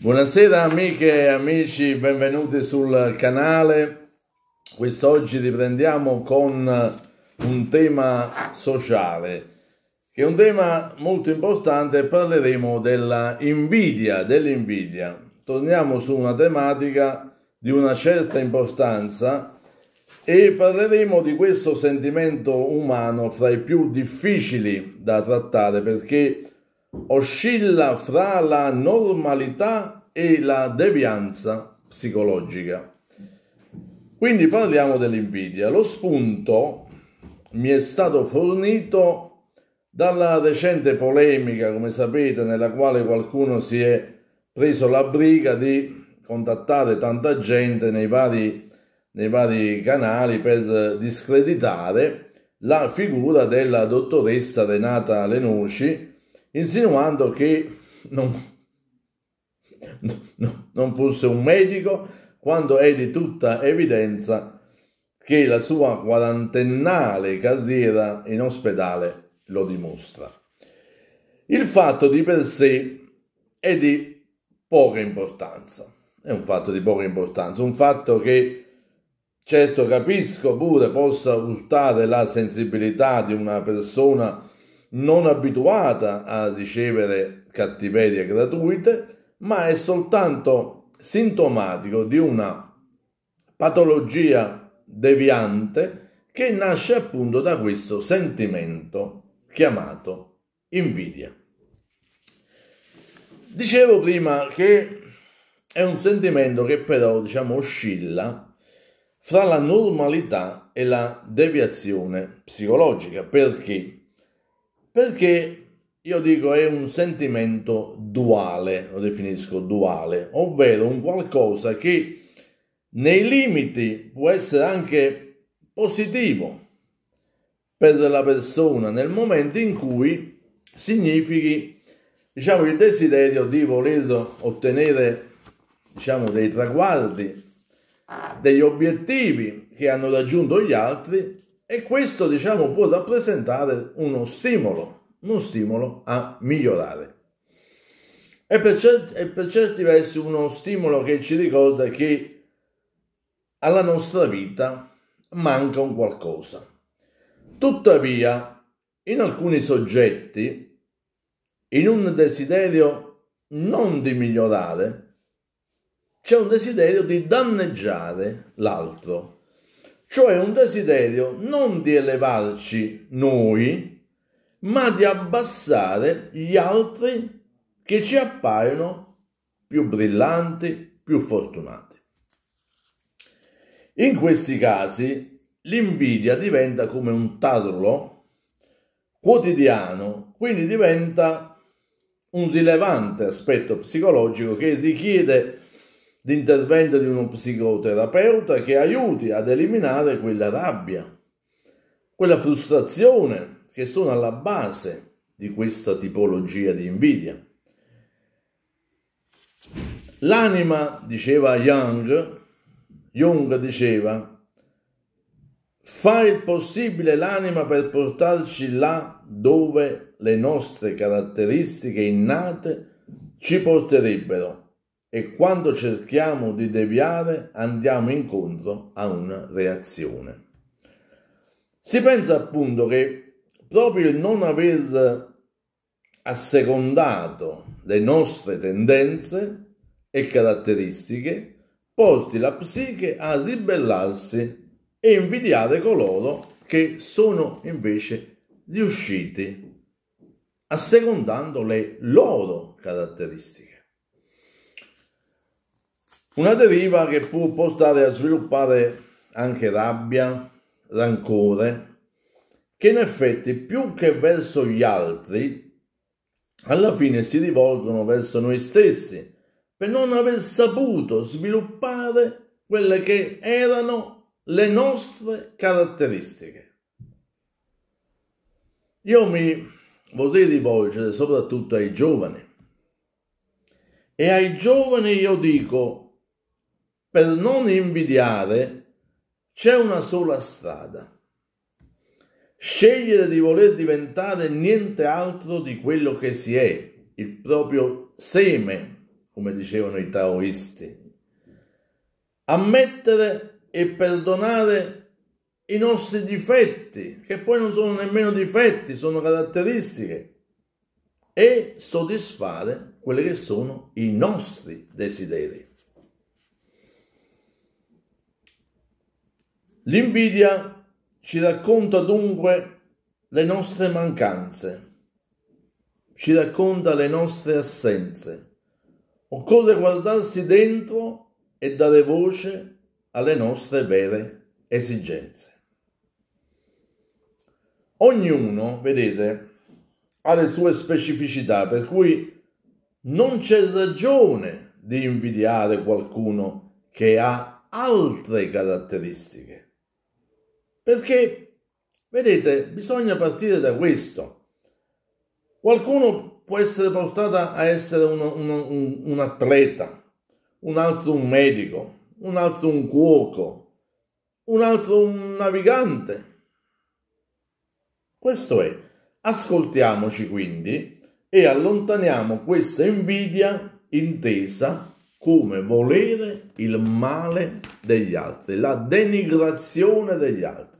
Buonasera amiche e amici, benvenuti sul canale. Quest'oggi riprendiamo con un tema sociale, che è un tema molto importante, parleremo della invidia, dell'invidia. Torniamo su una tematica di una certa importanza e parleremo di questo sentimento umano fra i più difficili da trattare perché oscilla fra la normalità e la devianza psicologica. Quindi parliamo dell'invidia. Lo spunto mi è stato fornito dalla recente polemica, come sapete, nella quale qualcuno si è preso la briga di contattare tanta gente nei vari, nei vari canali per discreditare la figura della dottoressa Renata Lenucci, insinuando che non, non fosse un medico quando è di tutta evidenza che la sua quarantennale carriera in ospedale lo dimostra. Il fatto di per sé è di poca importanza, è un fatto di poca importanza, un fatto che certo capisco pure possa urtare la sensibilità di una persona non abituata a ricevere cattiverie gratuite, ma è soltanto sintomatico di una patologia deviante che nasce appunto da questo sentimento chiamato invidia. Dicevo prima che è un sentimento che però diciamo oscilla fra la normalità e la deviazione psicologica perché perché io dico è un sentimento duale, lo definisco duale, ovvero un qualcosa che nei limiti può essere anche positivo per la persona nel momento in cui significhi diciamo il desiderio di voler ottenere diciamo dei traguardi degli obiettivi che hanno raggiunto gli altri e questo, diciamo, può rappresentare uno stimolo, uno stimolo a migliorare. E per, certi, e per certi versi uno stimolo che ci ricorda che alla nostra vita manca un qualcosa. Tuttavia, in alcuni soggetti, in un desiderio non di migliorare, c'è un desiderio di danneggiare l'altro, cioè un desiderio non di elevarci noi, ma di abbassare gli altri che ci appaiono più brillanti, più fortunati. In questi casi l'invidia diventa come un tarlo quotidiano, quindi diventa un rilevante aspetto psicologico che richiede l'intervento di uno psicoterapeuta che aiuti ad eliminare quella rabbia, quella frustrazione che sono alla base di questa tipologia di invidia. L'anima, diceva Jung, Jung diceva, fa il possibile l'anima per portarci là dove le nostre caratteristiche innate ci porterebbero e quando cerchiamo di deviare andiamo incontro a una reazione. Si pensa appunto che proprio il non aver assecondato le nostre tendenze e caratteristiche porti la psiche a ribellarsi e invidiare coloro che sono invece riusciti assecondando le loro caratteristiche. Una deriva che può portare a sviluppare anche rabbia, rancore, che in effetti più che verso gli altri, alla fine si rivolgono verso noi stessi per non aver saputo sviluppare quelle che erano le nostre caratteristiche. Io mi vorrei rivolgere soprattutto ai giovani e ai giovani io dico per non invidiare c'è una sola strada. Scegliere di voler diventare niente altro di quello che si è, il proprio seme, come dicevano i taoisti. Ammettere e perdonare i nostri difetti, che poi non sono nemmeno difetti, sono caratteristiche, e soddisfare quelli che sono i nostri desideri. L'invidia ci racconta dunque le nostre mancanze, ci racconta le nostre assenze. Occorre guardarsi dentro e dare voce alle nostre vere esigenze. Ognuno, vedete, ha le sue specificità, per cui non c'è ragione di invidiare qualcuno che ha altre caratteristiche. Perché, vedete, bisogna partire da questo. Qualcuno può essere portato a essere uno, uno, un, un atleta, un altro un medico, un altro un cuoco, un altro un navigante. Questo è. Ascoltiamoci quindi e allontaniamo questa invidia intesa come volere il male degli altri, la denigrazione degli altri.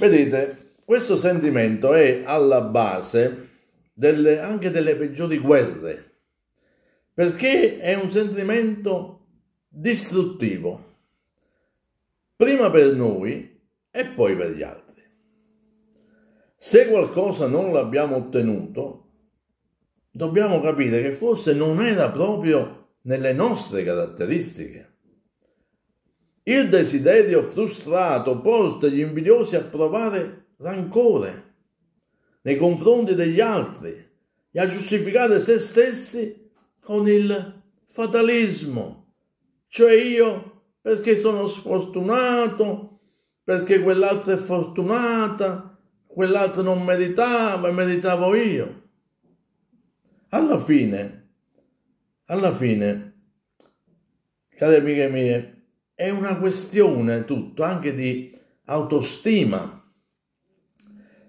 Vedete, questo sentimento è alla base delle, anche delle peggiori guerre, perché è un sentimento distruttivo, prima per noi e poi per gli altri. Se qualcosa non l'abbiamo ottenuto, dobbiamo capire che forse non era proprio nelle nostre caratteristiche. Il desiderio frustrato porta gli invidiosi a provare rancore nei confronti degli altri e a giustificare se stessi con il fatalismo, cioè io perché sono sfortunato, perché quell'altro è fortunata, quell'altro non meritava, meritavo io. Alla fine, alla fine, cari amiche mie, è una questione tutto anche di autostima.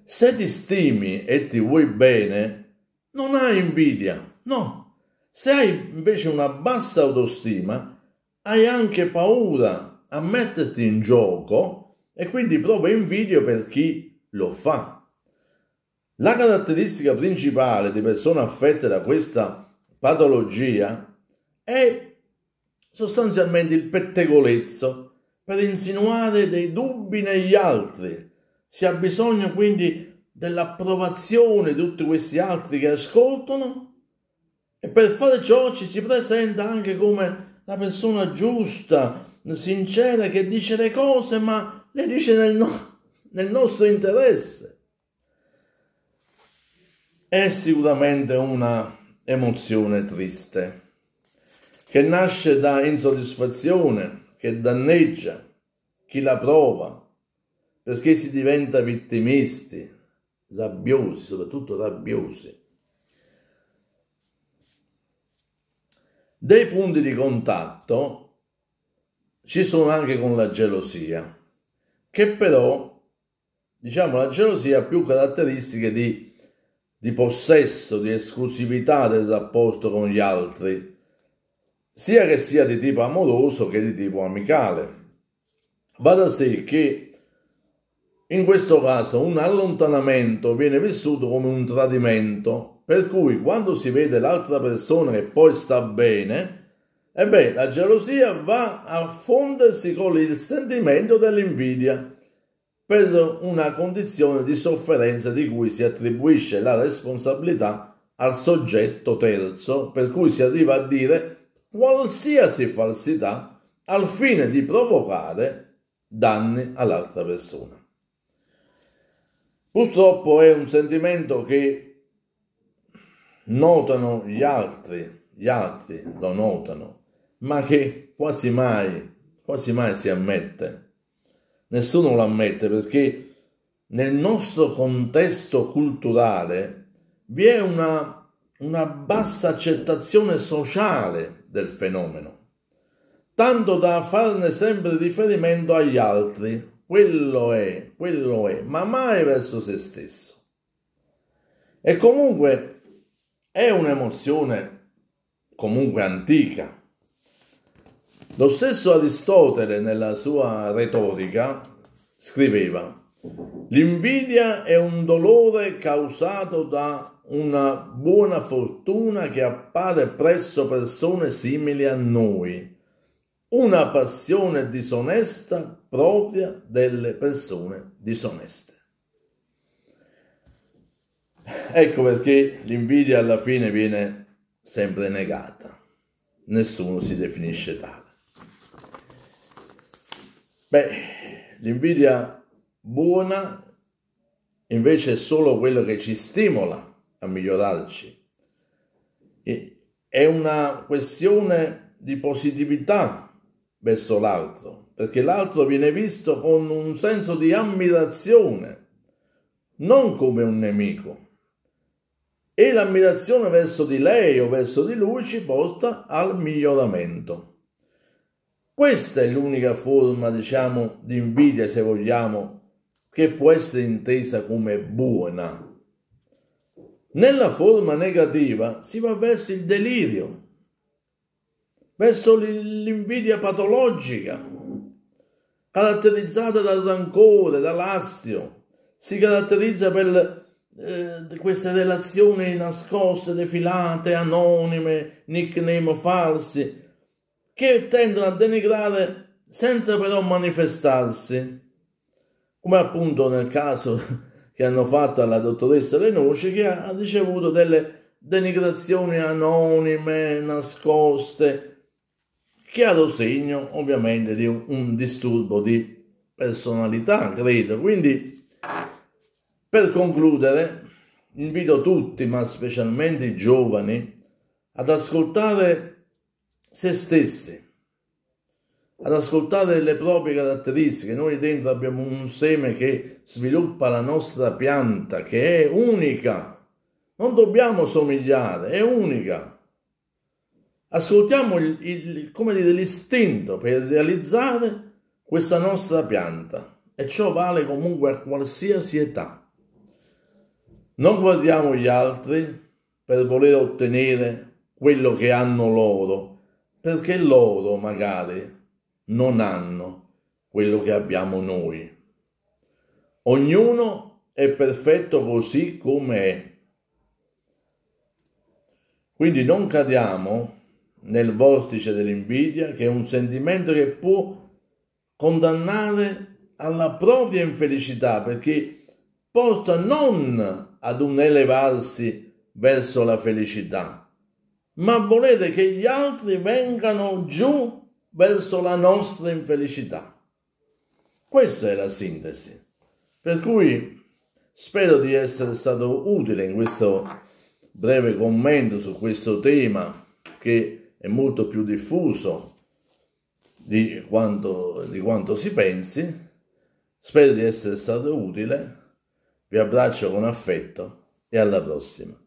Se ti stimi e ti vuoi bene, non hai invidia, no. Se hai invece una bassa autostima, hai anche paura a metterti in gioco e quindi prova invidia per chi lo fa. La caratteristica principale di persone affette da questa patologia è sostanzialmente il pettegolezzo, per insinuare dei dubbi negli altri. Si ha bisogno quindi dell'approvazione di tutti questi altri che ascoltano e per fare ciò ci si presenta anche come la persona giusta, sincera, che dice le cose ma le dice nel, no nel nostro interesse. È sicuramente una emozione triste che nasce da insoddisfazione, che danneggia chi la prova, perché si diventa vittimisti, rabbiosi, soprattutto rabbiosi. Dei punti di contatto ci sono anche con la gelosia, che però, diciamo, la gelosia ha più caratteristiche di, di possesso, di esclusività del rapporto con gli altri, sia che sia di tipo amoroso che di tipo amicale. Va da sé che in questo caso un allontanamento viene vissuto come un tradimento, per cui quando si vede l'altra persona che poi sta bene, ebbene eh la gelosia va a fondersi con il sentimento dell'invidia per una condizione di sofferenza di cui si attribuisce la responsabilità al soggetto terzo, per cui si arriva a dire qualsiasi falsità al fine di provocare danni all'altra persona. Purtroppo è un sentimento che notano gli altri, gli altri lo notano, ma che quasi mai, quasi mai si ammette. Nessuno lo ammette perché nel nostro contesto culturale vi è una, una bassa accettazione sociale del fenomeno, tanto da farne sempre riferimento agli altri, quello è, quello è, ma mai verso se stesso. E comunque è un'emozione comunque antica. Lo stesso Aristotele nella sua retorica scriveva L'invidia è un dolore causato da una buona fortuna che appare presso persone simili a noi, una passione disonesta propria delle persone disoneste. Ecco perché l'invidia alla fine viene sempre negata, nessuno si definisce tale. Beh, l'invidia buona invece è solo quello che ci stimola a migliorarci. È una questione di positività verso l'altro, perché l'altro viene visto con un senso di ammirazione, non come un nemico. E l'ammirazione verso di lei o verso di lui ci porta al miglioramento. Questa è l'unica forma, diciamo, di invidia, se vogliamo, che può essere intesa come buona. Nella forma negativa si va verso il delirio, verso l'invidia patologica, caratterizzata dal rancore, dall'astio, si caratterizza per eh, queste relazioni nascoste, defilate, anonime, nickname falsi, che tendono a denigrare senza però manifestarsi come appunto nel caso che hanno fatto alla dottoressa Lenoce che ha ricevuto delle denigrazioni anonime, nascoste, chiaro segno ovviamente di un disturbo di personalità, credo. Quindi, per concludere, invito tutti, ma specialmente i giovani, ad ascoltare se stessi ad ascoltare le proprie caratteristiche. Noi dentro abbiamo un seme che sviluppa la nostra pianta, che è unica. Non dobbiamo somigliare, è unica. Ascoltiamo il, il, dire, l'istinto per realizzare questa nostra pianta e ciò vale comunque a qualsiasi età. Non guardiamo gli altri per voler ottenere quello che hanno loro, perché loro magari non hanno quello che abbiamo noi. Ognuno è perfetto così come è. Quindi non cadiamo nel vortice dell'invidia, che è un sentimento che può condannare alla propria infelicità, perché porta non ad un elevarsi verso la felicità, ma volete che gli altri vengano giù verso la nostra infelicità. Questa è la sintesi. Per cui spero di essere stato utile in questo breve commento su questo tema che è molto più diffuso di quanto, di quanto si pensi. Spero di essere stato utile. Vi abbraccio con affetto e alla prossima.